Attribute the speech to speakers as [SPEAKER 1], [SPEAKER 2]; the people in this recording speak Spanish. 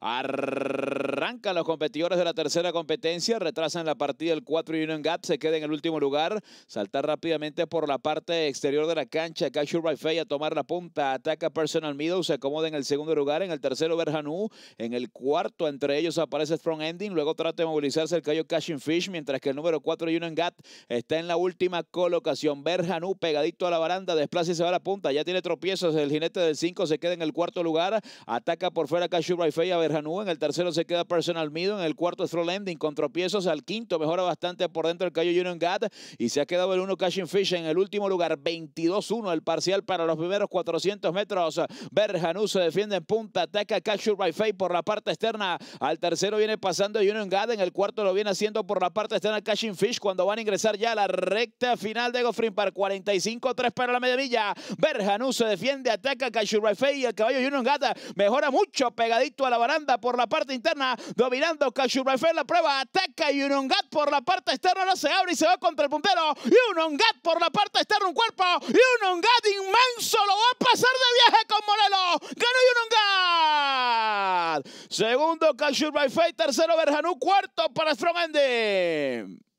[SPEAKER 1] Arrancan los competidores de la tercera competencia, retrasan la partida el 4 Union Gat, se queda en el último lugar. Saltar rápidamente por la parte exterior de la cancha, by Fei a tomar la punta, ataca Personal Middle, se acomoda en el segundo lugar, en el tercero Berhanu, en el cuarto entre ellos aparece Front Ending, luego trata de movilizarse el Cayo Cashing Fish, mientras que el número 4 Union Gat, está en la última colocación. Berhanu pegadito a la baranda, desplaza y se va a la punta, ya tiene tropiezos, el jinete del 5 se queda en el cuarto lugar, ataca por fuera Cash Fei a Berjanú, en el tercero se queda Personal Mido, en el cuarto Throw Landing con tropiezos, al quinto mejora bastante por dentro el callo Union Gat y se ha quedado el 1 Cashing Fish en el último lugar, 22-1 el parcial para los primeros 400 metros. Berjanú se defiende en punta, ataca Cashur by por la parte externa, al tercero viene pasando Union Gat, en el cuarto lo viene haciendo por la parte externa Cashing Fish cuando van a ingresar ya a la recta final de Goffrin para 45-3 para la media milla. Berjanú se defiende, ataca Cashur by y el caballo Union Gat mejora mucho pegadito a la barata anda por la parte interna, dominando en la prueba, ataca y un ongat por la parte externa, no se abre y se va contra el puntero, y un ongat por la parte externa, un cuerpo, y un ongat inmenso, lo va a pasar de viaje con Morelo, ganó Unongat, segundo Baifei. tercero Berjanú, cuarto para Strong Ending.